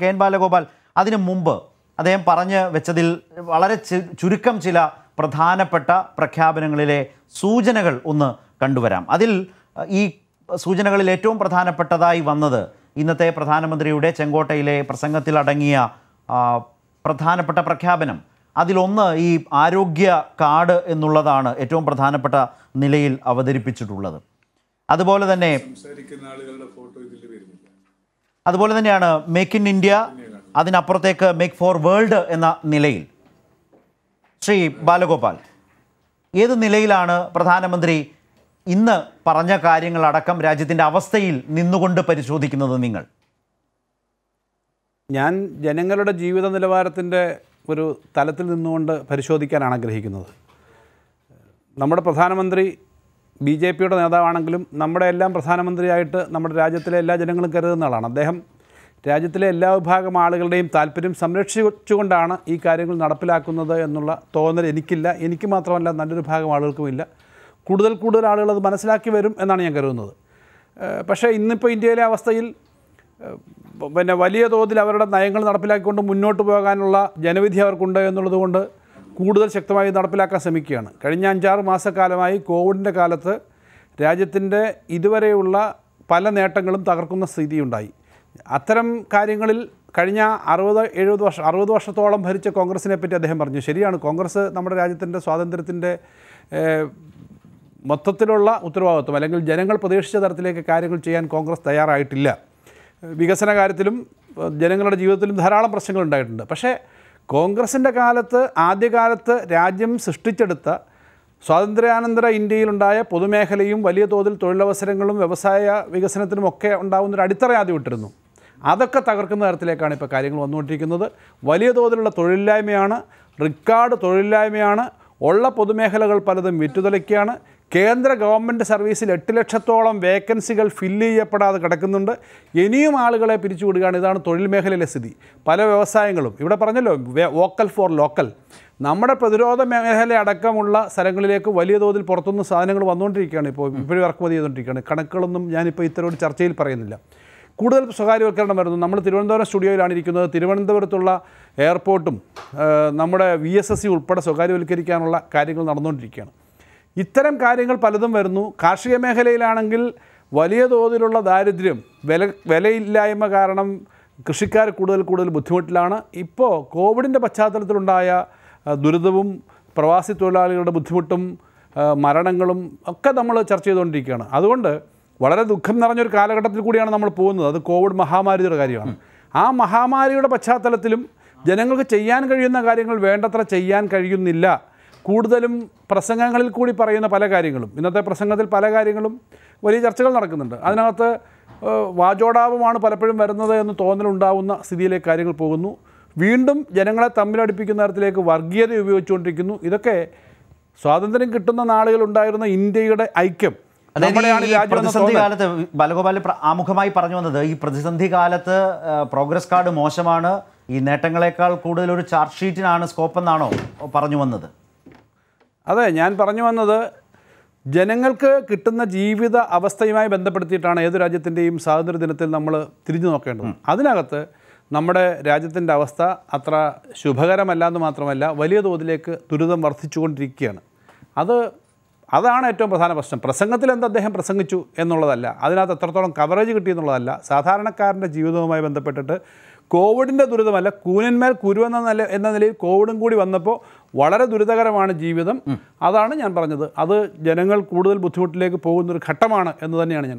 K N Balagopal അതിനു മുമ്പ് അദ്ദേഹം പറഞ്ഞു വെച്ചതിൽ വളരെ ചുരുക്കം ചില പ്രധാനപ്പെട്ട പ്രഖ്യാപനങ്ങളിലെ സൂചനകൾ ഒന്ന് കണ്ടുവരാം അതിൽ ഈ സൂചനകളിൽ ഏറ്റവും പ്രധാനപ്പെട്ടതായി വന്നത് ഇന്നത്തെ പ്രധാനമന്ത്രിയുടെ ചെങ്കോട്ടയിലെ പ്രസംഗത്തിൽ അടങ്ങിയ പ്രധാനപ്പെട്ട പ്രഖ്യാപനം അതിലൊന്ന് ഈ ആരോഗ്യ കാർഡ് എന്നുള്ളതാണ് ഏറ്റവും പ്രധാനപ്പെട്ട നിലയിൽ അവതരിപ്പിച്ചിട്ടുള്ളത് അതുപോലെ തന്നെ സംസാരിക്കുന്ന ആളുകളുടെ ഫോട്ടോ ഇതിൽ വരും അതുപോലെ തന്നെയാണ് മേക്ക് ഇൻ ഇന്ത്യ അതിനപ്പുറത്തേക്ക് മേക്ക് ഫോർ വേൾഡ് എന്ന നിലയിൽ ശ്രീ ബാലഗോപാൽ ഏത് നിലയിലാണ് പ്രധാനമന്ത്രി ഇന്ന് പറഞ്ഞ കാര്യങ്ങളടക്കം രാജ്യത്തിൻ്റെ അവസ്ഥയിൽ നിന്നുകൊണ്ട് പരിശോധിക്കുന്നത് നിങ്ങൾ ഞാൻ ജനങ്ങളുടെ ജീവിത നിലവാരത്തിൻ്റെ ഒരു തലത്തിൽ നിന്നുകൊണ്ട് പരിശോധിക്കാനാണ് ആഗ്രഹിക്കുന്നത് നമ്മുടെ പ്രധാനമന്ത്രി ബി ജെ പിയുടെ നേതാവാണെങ്കിലും നമ്മുടെ എല്ലാം പ്രധാനമന്ത്രിയായിട്ട് നമ്മുടെ രാജ്യത്തിലെ എല്ലാ ജനങ്ങളും കരുതുന്ന ആളാണ് അദ്ദേഹം രാജ്യത്തിലെ എല്ലാ വിഭാഗം ആളുകളുടെയും താല്പര്യം സംരക്ഷിച്ചുകൊണ്ടാണ് ഈ കാര്യങ്ങൾ നടപ്പിലാക്കുന്നത് എന്നുള്ള തോന്നൽ എനിക്കില്ല എനിക്ക് മാത്രമല്ല നല്ലൊരു ഭാഗം ആളുകൾക്കും ഇല്ല കൂടുതൽ കൂടുതൽ ആളുകൾ അത് മനസ്സിലാക്കി വരും എന്നാണ് ഞാൻ കരുതുന്നത് പക്ഷേ ഇന്നിപ്പോൾ ഇന്ത്യയിലെ അവസ്ഥയിൽ പിന്നെ വലിയ തോതിൽ അവരുടെ നയങ്ങൾ നടപ്പിലാക്കിക്കൊണ്ട് മുന്നോട്ട് പോകാനുള്ള ജനവിധി അവർക്കുണ്ട് എന്നുള്ളതുകൊണ്ട് കൂടുതൽ ശക്തമായി നടപ്പിലാക്കാൻ ശ്രമിക്കുകയാണ് കഴിഞ്ഞ അഞ്ചാറ് മാസക്കാലമായി കോവിഡിൻ്റെ കാലത്ത് രാജ്യത്തിൻ്റെ ഇതുവരെയുള്ള പല നേട്ടങ്ങളും തകർക്കുന്ന സ്ഥിതിയുണ്ടായി അത്തരം കാര്യങ്ങളിൽ കഴിഞ്ഞ അറുപത് എഴുപത് വർഷം അറുപത് വർഷത്തോളം ഭരിച്ച കോൺഗ്രസിനെ പറ്റി അദ്ദേഹം പറഞ്ഞു ശരിയാണ് കോൺഗ്രസ് നമ്മുടെ രാജ്യത്തിൻ്റെ സ്വാതന്ത്ര്യത്തിൻ്റെ മൊത്തത്തിലുള്ള ഉത്തരവാദിത്വം അല്ലെങ്കിൽ ജനങ്ങൾ പ്രതീക്ഷിച്ച തരത്തിലേക്ക് കാര്യങ്ങൾ ചെയ്യാൻ കോൺഗ്രസ് തയ്യാറായിട്ടില്ല വികസന കാര്യത്തിലും ജനങ്ങളുടെ ജീവിതത്തിലും ധാരാളം പ്രശ്നങ്ങൾ ഉണ്ടായിട്ടുണ്ട് പക്ഷേ കോൺഗ്രസിൻ്റെ കാലത്ത് ആദ്യകാലത്ത് രാജ്യം സൃഷ്ടിച്ചെടുത്ത സ്വാതന്ത്ര്യാനന്തര ഇന്ത്യയിലുണ്ടായ പൊതുമേഖലയും വലിയ തോതിൽ തൊഴിലവസരങ്ങളും വ്യവസായ വികസനത്തിനുമൊക്കെ ഉണ്ടാകുന്നൊരു അടിത്തറ ആദ്യം ഇട്ടിരുന്നു അതൊക്കെ തകർക്കുന്ന തരത്തിലേക്കാണ് ഇപ്പോൾ കാര്യങ്ങൾ വന്നുകൊണ്ടിരിക്കുന്നത് വലിയ തോതിലുള്ള തൊഴിലില്ലായ്മയാണ് റിക്കാർഡ് തൊഴിലില്ലായ്മയാണ് ഉള്ള പൊതുമേഖലകൾ പലതും വിറ്റുതലയ്ക്കാണ് കേന്ദ്ര ഗവൺമെൻറ് സർവീസിൽ എട്ട് ലക്ഷത്തോളം വേക്കൻസികൾ ഫില്ല് ചെയ്യപ്പെടാതെ കിടക്കുന്നുണ്ട് ഇനിയും ആളുകളെ പിരിച്ചുവിടുകയാണ് ഇതാണ് തൊഴിൽ മേഖലയിലെ സ്ഥിതി പല വ്യവസായങ്ങളും ഇവിടെ പറഞ്ഞല്ലോ വോക്കൽ ഫോർ ലോക്കൽ നമ്മുടെ പ്രതിരോധ മേഖല അടക്കമുള്ള സ്ഥലങ്ങളിലേക്ക് വലിയ തോതിൽ പുറത്തുനിന്ന് സാധനങ്ങൾ വന്നുകൊണ്ടിരിക്കുകയാണ് ഇപ്പോൾ ഇപ്പോഴും ഇറക്കുമതി ചെയ്തുകൊണ്ടിരിക്കുകയാണ് കണക്കുകളൊന്നും ഞാനിപ്പോൾ ഇത്തരം ചർച്ചയിൽ പറയുന്നില്ല കൂടുതൽ സ്വകാര്യവൽക്കരണം വരുന്നു നമ്മൾ തിരുവനന്തപുരം സ്റ്റുഡിയോയിലാണ് ഇരിക്കുന്നത് തിരുവനന്തപുരത്തുള്ള എയർപോർട്ടും നമ്മുടെ വി എസ് എസ് സി ഉൾപ്പെടെ സ്വകാര്യവൽക്കരിക്കാനുള്ള കാര്യങ്ങൾ നടന്നുകൊണ്ടിരിക്കുകയാണ് ഇത്തരം കാര്യങ്ങൾ പലതും വരുന്നു കാർഷിക മേഖലയിലാണെങ്കിൽ വലിയ തോതിലുള്ള ദാരിദ്ര്യം വില വിലയില്ലായ്മ കാരണം കൃഷിക്കാർ കൂടുതൽ കൂടുതൽ ബുദ്ധിമുട്ടിലാണ് ഇപ്പോൾ കോവിഡിൻ്റെ പശ്ചാത്തലത്തിലുണ്ടായ ദുരിതവും പ്രവാസി തൊഴിലാളികളുടെ ബുദ്ധിമുട്ടും മരണങ്ങളും ഒക്കെ നമ്മൾ ചർച്ച ചെയ്തുകൊണ്ടിരിക്കുകയാണ് അതുകൊണ്ട് വളരെ ദുഃഖം നിറഞ്ഞൊരു കാലഘട്ടത്തിൽ കൂടിയാണ് നമ്മൾ പോകുന്നത് അത് കോവിഡ് മഹാമാരിയുടെ കാര്യമാണ് ആ മഹാമാരിയുടെ പശ്ചാത്തലത്തിലും ജനങ്ങൾക്ക് ചെയ്യാൻ കഴിയുന്ന കാര്യങ്ങൾ വേണ്ടത്ര ചെയ്യാൻ കഴിയുന്നില്ല കൂടുതലും പ്രസംഗങ്ങളിൽ കൂടി പറയുന്ന പല കാര്യങ്ങളും ഇന്നത്തെ പ്രസംഗത്തിൽ പല കാര്യങ്ങളും വലിയ ചർച്ചകൾ നടക്കുന്നുണ്ട് അതിനകത്ത് വാചോടാപമാണ് പലപ്പോഴും വരുന്നത് എന്ന് തോന്നലുണ്ടാവുന്ന സ്ഥിതിയിലേക്ക് കാര്യങ്ങൾ പോകുന്നു വീണ്ടും ജനങ്ങളെ തമ്മിലടിപ്പിക്കുന്ന തരത്തിലേക്ക് വർഗീയത ഉപയോഗിച്ചുകൊണ്ടിരിക്കുന്നു ഇതൊക്കെ സ്വാതന്ത്ര്യം കിട്ടുന്ന നാളുകൾ ഉണ്ടായിരുന്ന ഇന്ത്യയുടെ ഐക്യം പ്രതിസന്ധി കാലത്ത് ബാലഗോപാൽ ആമുഖമായി പറഞ്ഞു വന്നത് ഈ പ്രതിസന്ധി കാലത്ത് പ്രോഗ്രസ് കാർഡ് മോശമാണ് ഈ നേട്ടങ്ങളെക്കാൾ കൂടുതൽ ഒരു ചാർജ് ഷീറ്റിനാണ് സ്കോപ്പ് എന്നാണോ പറഞ്ഞു വന്നത് അതെ ഞാൻ പറഞ്ഞു വന്നത് ജനങ്ങൾക്ക് കിട്ടുന്ന ജീവിത അവസ്ഥയുമായി ബന്ധപ്പെടുത്തിയിട്ടാണ് ഏത് രാജ്യത്തിൻ്റെയും സ്വാതന്ത്ര്യ ദിനത്തിൽ നമ്മൾ തിരിഞ്ഞു നോക്കേണ്ടത് അതിനകത്ത് നമ്മുടെ രാജ്യത്തിൻ്റെ അവസ്ഥ അത്ര ശുഭകരമല്ല എന്ന് മാത്രമല്ല വലിയ തോതിലേക്ക് ദുരിതം വർദ്ധിച്ചുകൊണ്ടിരിക്കുകയാണ് അത് അതാണ് ഏറ്റവും പ്രധാന പ്രശ്നം പ്രസംഗത്തിൽ എന്ത് അദ്ദേഹം പ്രസംഗിച്ചു എന്നുള്ളതല്ല അതിനകത്ത് എത്രത്തോളം കവറേജ് കിട്ടി എന്നുള്ളതല്ല സാധാരണക്കാരൻ്റെ ജീവിതവുമായി ബന്ധപ്പെട്ടിട്ട് കോവിഡിൻ്റെ ദുരിതമല്ല കൂനന്മേൽ കുരുവെന്ന നില എന്ന നിലയിൽ കോവിഡും കൂടി വന്നപ്പോൾ വളരെ ദുരിതകരമാണ് ജീവിതം അതാണ് ഞാൻ പറഞ്ഞത് അത് ജനങ്ങൾ കൂടുതൽ ബുദ്ധിമുട്ടിലേക്ക് പോകുന്നൊരു ഘട്ടമാണ് എന്ന് തന്നെയാണ് ഞാൻ